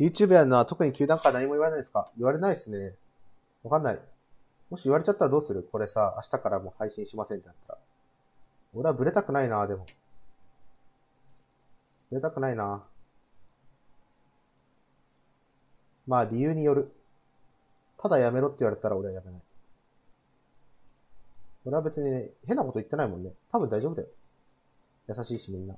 YouTube やるのは特に球団から何も言われないですか言われないですね。わかんない。もし言われちゃったらどうするこれさ、明日からもう配信しませんってなったら。俺はブレたくないな、でも。ブレたくないな。まあ理由による。ただやめろって言われたら俺はやめない。俺は別に、ね、変なこと言ってないもんね。多分大丈夫だよ。優しいしみんな。